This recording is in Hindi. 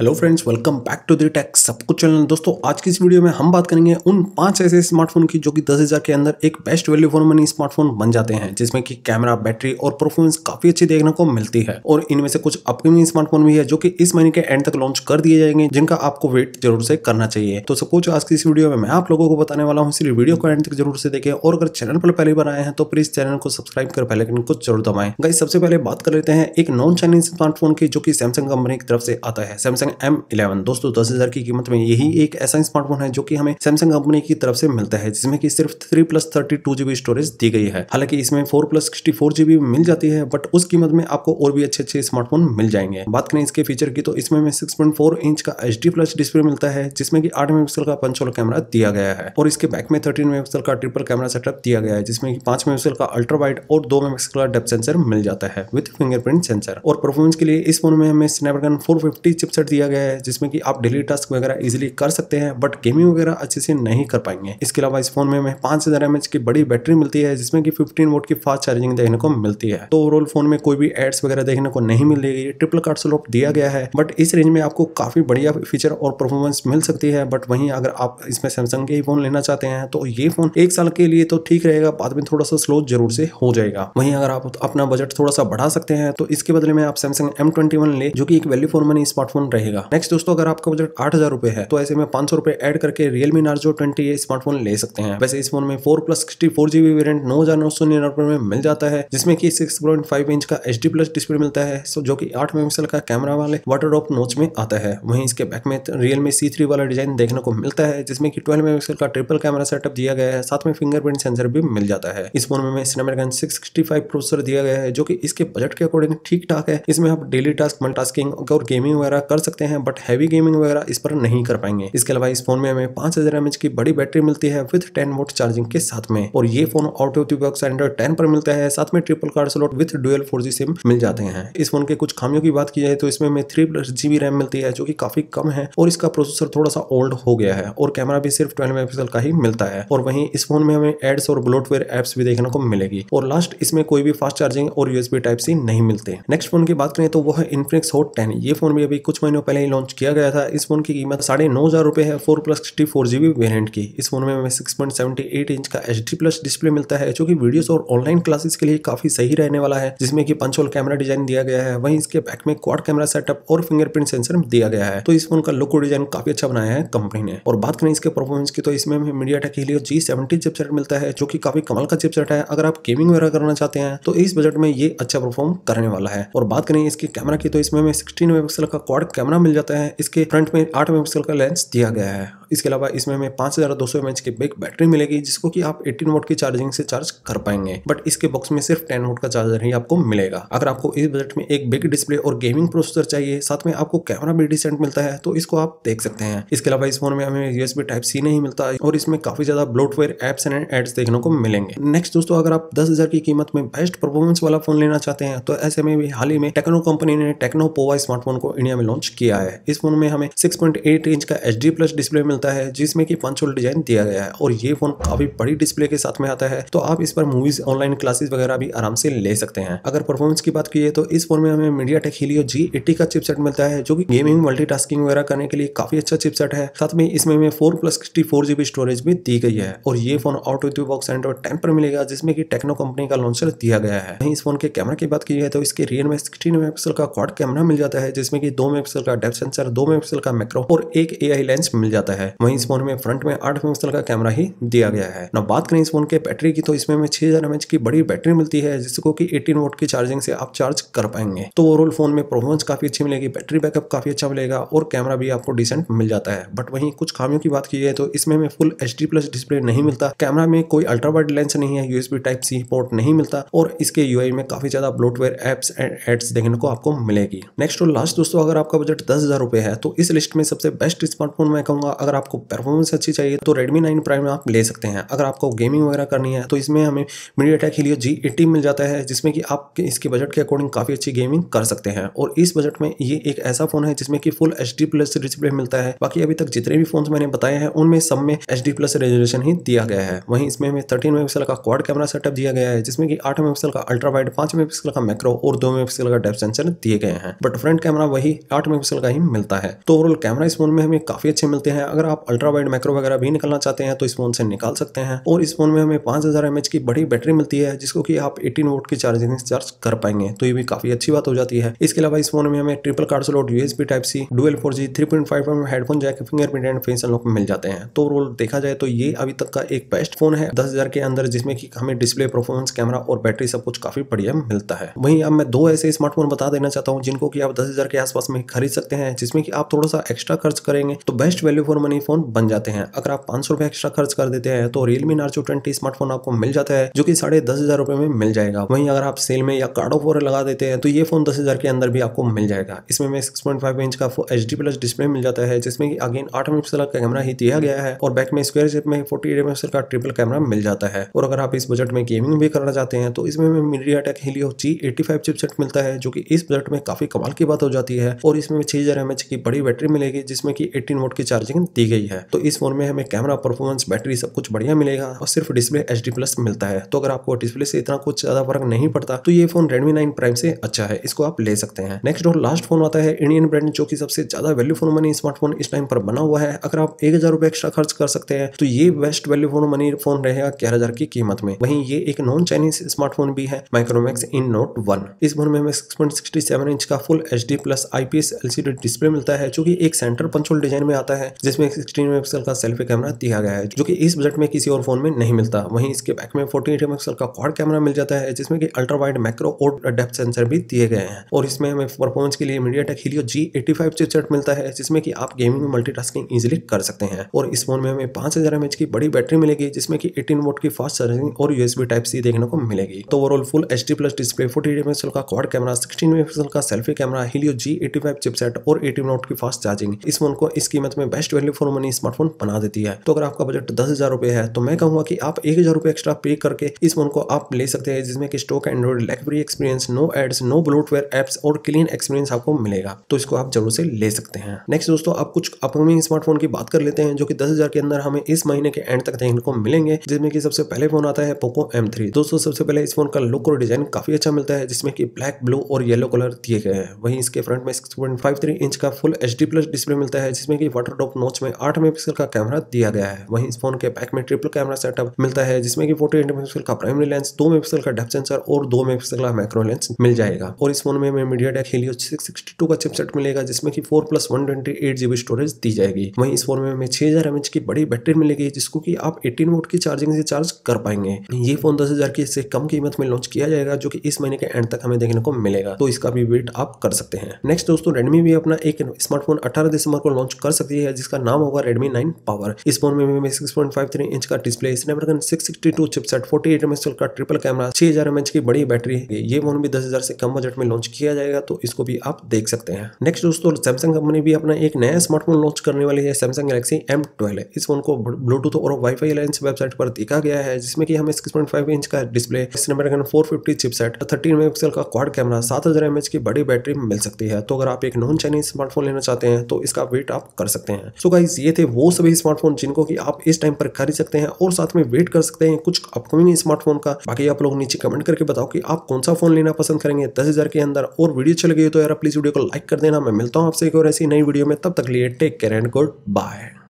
hello friends welcome back to the tech सब कुछ चैनल दोस्तों आज की इस वीडियो में हम बात करेंगे उन पांच ऐसे स्मार्टफोन की जो कि दस हज़ार के अंदर एक best value for money smartphone बन जाते हैं जिसमें कि कैमरा बैटरी और परफॉर्मेंस काफ़ी अच्छी देखने को मिलती है और इनमें से कुछ अपकमिंग स्मार्टफोन भी है जो कि इस महीने के एंड तक लॉन्च कर दिए जाएंगे जिनका आपको वेट जरूर से करना चाहिए तो सब कुछ आज की इस वीडियो में मैं आप लोगों को बताने वाला हूँ इसलिए वीडियो को एंड तक जरूर से देखें और अगर चैनल पर पहले बनाए हैं तो प्लीज़ चैनल को सब्सक्राइब कर पहले कुछ जरूर दबाएं गई सबसे पहले बात कर लेते हैं एक नॉन चाइनीज स्मार्टफोन की जो की सैमसंग कंपनी की तरफ से आता है सैमसंग सैमसंग एम इलेवन दोस्तों दस हजार की कीमत में यही एक ऐसा स्मार्टफोन है जो कि हमें सैमसंग कंपनी की तरफ से मिलता है जिसमें कि सिर्फ three plus thirty two GB storage दी गई है हालांकि इसमें four plus sixty four GB मिल जाती है बट उस कीमत में आपको और भी अच्छे अच्छे स्मार्टफोन मिल जाएंगे बात करें इसके फीचर की तो इसमें हमें सिक्स पॉइंट फोर इंच का एच डी प्लस डिस्प्ले मिलता है जिसमें की आठ मेगापिक्सल का पंचोल कैमरा दिया गया है और इसके बैक में थर्टीन मेगापिक्सल का ट्रिपल कैमरा सेटअप दिया गया है जिसमें की पांच मेगापिक्सल का अल्ट्रा वाइड और दो मेगापिक्सल का डेप सेंसर मिल जाता है विद फिंगरप्रिंट सेंसर और परफॉर्मेंस के लिए इस फोन में हमें स्नैपड्रैगन फोर फिफ्टी चिपसेट दिया गया है जिसमें कि आप डेली टास्क वगैरह इजिली कर सकते हैं बट गेमिंग वगैरह अच्छे से नहीं कर पाएंगे इसके अलावा इस फोन में पांच हज़ार एम की बड़ी बैटरी मिलती है जिसमें कि फिफ्टीन वोट की फास्ट चार्जिंग देखने को मिलती है तो ओवरऑल फोन में कोई भी एड्स वगैरह देखने को नहीं मिलेगी ट्रिपल कार्ड स्लॉट दिया गया है बट इस रेंज में आपको काफ़ी बढ़िया फीचर और परफॉर्मेंस मिल सकती है बट वहीं अगर आप इसमें सैमसंग के ही फोन लेना चाहते हैं तो ये फोन एक साल के लिए तो ठीक रहेगा बाद में थोड़ा सा स्लो जरूर से हो जाएगा वहीं अगर आप अपना बजट थोड़ा सा बढ़ा सकते हैं तो इसके बदले में आप सैमसंग एम ले जो की एक वैल्यू फोन मनी स्मार्टफोन रहे रहेगा नेक्स्ट दोस्तों अगर आपका बजट आठ हजार रुपए है तो ऐसे में पांच सौ रुपए एड करके रियलमी नार्जो ट्वेंटी स्मार्टफोन ले सकते हैं वैसे इस फोन में four plus sixty four GB variant नौ हजार नौ सौ निन्यानवे में मिल जाता है जिसमें की सिक्स पॉइंट फाइव इंच का एच डी प्लस डिस्प्ले मिलता है जो की आठ मेगापिक्सल का कैमरा वाले वाटर ड्रॉप नोच में आता है वहीं इसके बैक में रियलमी सी थ्री वाला डिजाइन देखने को मिलता है जिसमें की ट्वेल्व मेगापिक्सल का ट्रिपल कैमरा सेटअप दिया गया है साथ में फिंगरप्रिंट सेंसर भी मिल जाता है इस फोन में स्नैपड्रैगन सिक्स प्रोसेसर दिया गया है जो की इसके बजट के अकॉर्डिंग ठीक ठाक है इसमें आप डेली टास्क मल्टास्किंग और गेमिंग वगैरह कर सकते सकते हैं बट हैवी गेमिंग वगैरह इस पर नहीं कर पाएंगे इसके अलावा इस फोन में हमें पांच हजार की बड़ी बैटरी मिलती है विद टेन वोट चार्जिंग के साथ में और ये phone out of Android ten पर मिलता है साथ में triple card slot with dual four SIM मिल जाते हैं इस फोन के कुछ खामियों की बात की जाए तो इसमें थ्री प्लस जीबी रैम मिलती है जो कि काफी कम है और इसका प्रोसेसर थोड़ा सा ओल्ड हो गया है और कैमरा भी सिर्फ ट्वेल्व मेगा का ही मिलता है और वहीं इस फोन में हमें एड्स और ब्लोटवेयर एप्स भी देखने को मिलेगी और लास्ट इसमें कोई भी फास्ट चार्जिंग और यूएसबी टाइप सी नहीं मिलते नेक्स्ट फोन की बात करें तो वो है इन्फिनिक्स होट टेन ये फोन भी अभी कुछ महीनों पहले ही लॉन्च किया गया था इस फ़ोन की कीमत साढ़े नौ हज़ार रुपये है four plus sixty four G B variant की इस फोन में हमें six point seventy eight inch का एच डी प्लस डिस्प्ले मिलता है जो कि वीडियोस और ऑनलाइन क्लासेस के लिए काफ़ी सही रहने वाला है जिसमें कि पंचोल कैमरा डिजाइन दिया गया है वहीं इसके बैक में क्वाड कैमरा सेटअप और फिंगरप्रिंट सेंसर दिया गया है तो इस फोन का लुक और डिजाइन काफ़ी अच्छा बनाया है कंपनी ने और बात करें इसके परफॉर्मेंस की तो इसमें हमें MediaTek Helio G seventy chipset मिलता है जो कि काफ़ी कमल का चिपसेट है अगर आप गेमिंग वगैरह करना चाहते हैं तो इस बजट में ये अच्छा परफॉर्म करने वाला है और बात करें इसके कैमरा की तो इसमें सिक्सटीन मेगा का कैमरा कैमरा मिल जाता है इसके फ्रंट में आठ मेगा का लेंस दिया गया है इसके अलावा इसमें हमें पांच हज़ार दो सौ एम एच की बिग बैटरी मिलेगी जिसको कि आप एटीन वोट की चार्जिंग से चार्ज कर पाएंगे बट इसके बॉक्स में सिर्फ टेन वोट का चार्जर ही आपको मिलेगा अगर आपको इस बजट में एक बिग डिस्प्ले और गेमिंग प्रोसेसर चाहिए साथ में आपको कैमरा भी डिसेंट मिलता है तो इसको आप देख सकते हैं इसके अलावा इस फोन में हमें यूएसबी टाइप सी नहीं मिलता और इसमें काफी ज्यादा ब्लोटवेयर एप्स एंड एड्स देखने को मिलेंगे नेक्स्ट दोस्तों अगर आप दस हजार की कीमत में बेस्ट परफॉर्मेंस वाला फोन लेना चाहते हैं तो ऐसे में भी हाल ही में टेक्नो कंपनी ने टेक्नो पोवा स्मार्टफोन को इंडिया में लॉन्च किया है इस फोन में हमें सिक्स इंच का एच प्लस डिस्प्ले मिल मिलता है जिसमें कि पंच डिजाइन दिया गया है और ये फोन काफी बड़ी डिस्प्ले के साथ में आता है तो आप इस पर मूवीज ऑनलाइन क्लासेस वगैरह भी आराम से ले सकते हैं अगर परफॉर्मेंस की बात की तो इस फोन में हमें MediaTek Helio G eighty का चिपसेट मिलता है जो कि गेमिंग मल्टी वगैरह करने के लिए काफी अच्छा चिपसेट है साथ में इसमें हमें four plus sixty four GB storage भी दी गई है और ये phone out of box Android ten पर मिलेगा जिसमें की टेक्नो कंपनी का लॉन्चर दिया गया है वहीं इस फोन के कैमरा की बात की है तो इसके रियर में सिक्सटीन मेगा का क्वाड कैमरा मिल जाता है जिसमें की दो मेगा का डेप्थ सेंसर दो मेगा का मैक्रो और एक एआई लेंस मिल जाता है है वहीं इस फोन में फ्रंट में आठ मेगा का कैमरा ही दिया गया है ना बात करें इस फोन के बैटरी की तो इसमें छह हजार एमएच की बड़ी बैटरी मिलती है जिसको की एटीन वोट की चार्जिंग से आप चार्ज कर पाएंगे तो ओवरऑल फोन में परफॉर्मेंस काफी अच्छी मिलेगी बैटरी बैकअप काफी अच्छा मिलेगा और कैमरा भी आपको डिसेंट मिल जाता है बट वहीं कुछ खामियों की बात की जाए तो इसमें हमें फुल एच प्लस डिस्प्ले नहीं मिलता कैमरा में कोई अल्ट्रा वाइड लेंस नहीं है यूएसबी टाइप सी पोर्ट नहीं मिलता और इसके यू में काफी ज्यादा ब्लोटवेयर एप्स एंड एड्स देखने को आपको मिलेगी नेक्स्ट और लास्ट दोस्तों अगर आपका बजट दस हजार है तो इस लिस्ट में सबसे बेस्ट स्मार्टफोन मैं कहूंगा अगर आपको परफॉर्मेंस अच्छी चाहिए तो रेडमी नाइन प्राइम आप ले सकते हैं अगर आपको गेमिंग वगैरह करनी है तो इसमें हमें MediaTek Helio G eighty मिल जाता है जिसमें कि आप इसके बजट के अकॉर्डिंग काफ़ी अच्छी गेमिंग कर सकते हैं और इस बजट में ये एक ऐसा फ़ोन है जिसमें कि फुल एच प्लस डिस्प्ले मिलता है बाकी अभी तक जितने भी फोन मैंने बताए हैं उनमें सब में एच प्लस रेजोलेशन ही दिया गया है वहीं इसमें हमें थर्टीन मेगा का क्वाड कैमरा सेटअप दिया गया है जिसमें कि आठ मेगा का अल्ट्रा वाइड पांच मेगा का मैक्रो और दो मेगा का डेप सेंसर दिए गए हैं बट फ्रंट कैमरा वही आठ मेगा का ही मिलता है तो ओवरऑल कैमरा इस फोन में हमें काफ़ी अच्छे मिलते हैं अगर अगर आप अल्ट्रा वाइड माइक्रो वगैरह भी निकलना चाहते हैं तो इस फोन से निकाल सकते हैं और इस फोन में हमें पांच हज़ार की बड़ी बैटरी मिलती है जिसको कि आप एटीन वोट की चार्जिंग चार्ज कर पाएंगे तो ये भी काफ़ी अच्छी बात हो जाती है इसके अलावा इस फोन में हमें triple card slot USB type C dual four G three point five M headphone jack fingerprint and face unlock मिल जाते हैं तो रोल देखा जाए तो ये अभी तक का एक बेस्ट फोन है दस हजार के अंदर जिसमें की हमें डिस्प्ले परफॉर्मेंस कैमरा और बैटरी सब कुछ काफी बढ़िया मिलता है वहीं अब मैं दो ऐसे स्मार्टफोन बता देना चाहता हूँ जिनको की आप दस हजार के आसपास में खरीद सकते हैं जिसमें की आप थोड़ा सा एक्स्ट्रा खर्च करेंगे तो best value for money company phone बन जाते हैं अगर आप पांच सौ रुपए एक्स्ट्रा खर्च कर देते हैं तो रियलमी नार्चो ट्वेंटी स्मार्टफोन आपको मिल जाता है जो कि साढ़े दस हजार रुपए में मिल जाएगा वहीं अगर आप सेल में या कार्ड ऑफ ऑफर लगा देते हैं तो ये फोन दस हजार के अंदर भी आपको मिल जाएगा इसमें हमें सिक्स पॉइंट फाइव इंच का एच डी प्लस डिस्प्ले मिल जाता है जिसमें अगेन आठ मेगा का कैमरा ही दिया गया है और बैक में स्क्वेयर शेप में फोर्टी एट मेगा का ट्रिपल कैमरा मिल जाता है और अगर आप इस बजट में गेमिंग भी करना चाहते हैं तो इसमें हमें MediaTek Helio G eighty five chipset मिलता है जो कि इस बजट में काफी कमाल की बात हो जाती है और इसमें छह हजार एमएच की बड़ी बैटरी मिलेगी जिसमें की एटीन वोट की चार्जिंग दी दी गई है तो इस फोन में हमें कैमरा परफॉर्मेंस बैटरी सब कुछ बढ़िया मिलेगा और सिर्फ डिस्प्ले एच प्लस मिलता है तो अगर आपको डिस्प्ले से इतना कुछ ज्यादा फर्क नहीं पड़ता तो ये फोन रेडमी नाइन प्राइम से अच्छा है इसको आप ले सकते हैं नेक्स्ट और लास्ट फोन आता है इंडियन ब्रांड जो की सबसे ज्यादा वैल्यू फोन मनी स्मार्टफोन इस टाइम पर बना हुआ है अगर आप एक हजार रुपए एक्स्ट्रा खर्च कर सकते हैं तो ये best value for money phone रहेगा ग्यारह हजार की कीमत में वहीं ये एक नॉन चाइनीज स्मार्टफोन भी है माइक्रोमैक्स इन नोट वन इस फोन में हमें सिक्स इंच का full H D plus IPS LCD display मिलता है जो की एक सेंटर पंचोल डिजाइन में आता है जिसमें सिक्सटीन मेगापिक्सल का सेल्फी कैमरा दिया गया है जो कि इस बजट में किसी और फोन में नहीं मिलता वहीं इसके बैक में फोर्टी एट मेगापिक्सल का क्वाड कैमरा मिल जाता है जिसमें कि अल्ट्रा वाइड मैक्रो और डेप्थ सेंसर भी दिए गए हैं और इसमें हमें परफॉर्मेंस के लिए MediaTek Helio G eighty chipset मिलता है जिसमें कि आप गेमिंग में मल्टीटास्किंग इजिली कर सकते हैं और इस फोन में हमें पांच हजार एमएच की बड़ी बैटरी मिलेगी जिसमें कि एटीन वोट की फास्ट चार्जिंग और यूएसबी टाइप सी देखने को मिलेगी तो overall full H plus display forty eight megapixel का क्वाड कैमरा सिक्सटीन मेगापिक्सल का selfie camera Helio G eighty chipset और एटीन वोट की फास्ट चार्जिंग इस फोन को इस कीमत में best value for money smartphone बना देती है तो अगर आपका बजट दस हजार रुपए है तो मैं कहूंगा कि आप एक हजार रुपए एक्स्ट्रा पे करके इस फोन को आप ले सकते हैं जिसमें कि stock Android lag experience no ads no bloatware apps और क्लीन एक्सपीरियंस आपको मिलेगा तो इसको आप जरूर से ले सकते हैं नेक्स्ट दोस्तों आप कुछ अपकमिंग स्मार्टफोन की बात कर लेते हैं जो की दस के अंदर हमें इस महीने के एंड तक देखने को मिलेंगे जिसमें की सबसे पहले फोन आता है पोको एम दोस्तों सबसे पहले इस फोन का लुक और डिजाइन काफी अच्छा मिलता है जिसमें की ब्लैक ब्लू और येलो कलर दिए गए हैं वहीं इसके फ्रंट में सिक्स इंच का फुल एच प्लस डिस्प्ले मिलता है जिसमें की वाटर डॉप नोच जिसमें आठ मेगा का कैमरा दिया गया है वहीं इस फोन के पैक में ट्रिपल कैमरा सेटअप मिलता है जिसमें की फोर्टी एट मेगापिक्सल का प्राइमरी लेंस दो मेगा का डेप सेंसर और दो मेगा का माइक्रो लेंस मिल जाएगा और इस फोन में हमें मीडिया टेक हेलियो सिक्सटी का चिपसेट मिलेगा जिसमें की four plus one twenty eight GB storage दी जाएगी वहीं इस फोन में हमें छह हजार एमएच की बड़ी बैटरी मिलेगी जिसको कि आप एटीन वोट की चार्जिंग से चार्ज कर पाएंगे ये फोन दस हजार की से कम कीमत में लॉन्च किया जाएगा जो कि इस महीने के एंड तक हमें देखने को मिलेगा तो इसका भी वेट आप कर सकते हैं नेक्स्ट दोस्तों रेडमी भी अपना एक स्मार्टफोन अठारह दिसंबर को लॉन्च कर सकती है जिसका नाम नाम होगा रेडमी नाइन पावर इस फोन में six point five three inch का display Snapdragon six sixty two chipset forty eight एमएसएल का ट्रिपल कैमरा छह हजार एमएच की बड़ी बैटरी है ये फोन भी दस हजार से कम बजट में लॉन्च किया जाएगा तो इसको भी आप देख सकते हैं नेक्स्ट दोस्तों सैमसंग कंपनी भी अपना एक नया स्मार्टफोन लॉन्च करने वाली है सैमसंग गैलेक्सी एम ट्वेल्व इस फोन को ब्लूटूथ और वाईफाई अलायंस वेबसाइट पर देखा गया है जिसमें कि हमें सिक्स पॉइंट फाइव इंच का display Snapdragon four fifty chipset thirteen megapixel का क्वाड कैमरा सात हजार एमएच की बड़ी बैटरी मिल सकती है तो अगर आप एक नॉन चाइनीज स्मार्टफोन लेना चाहते हैं तो इसका वेट आप कर सकते हैं सो so प्राइस ये थे वो सभी स्मार्टफोन जिनको कि आप इस टाइम पर खरीद सकते हैं और साथ में वेट कर सकते हैं कुछ अपकमिंग स्मार्टफोन का बाकी आप लोग नीचे कमेंट करके बताओ कि आप कौन सा फोन लेना पसंद करेंगे दस हजार के अंदर और वीडियो अच्छी लगी तो यार प्लीज वीडियो को लाइक कर देना मैं मिलता हूँ आपसे एक और ऐसी नई वीडियो में तब तक लिए take care and good bye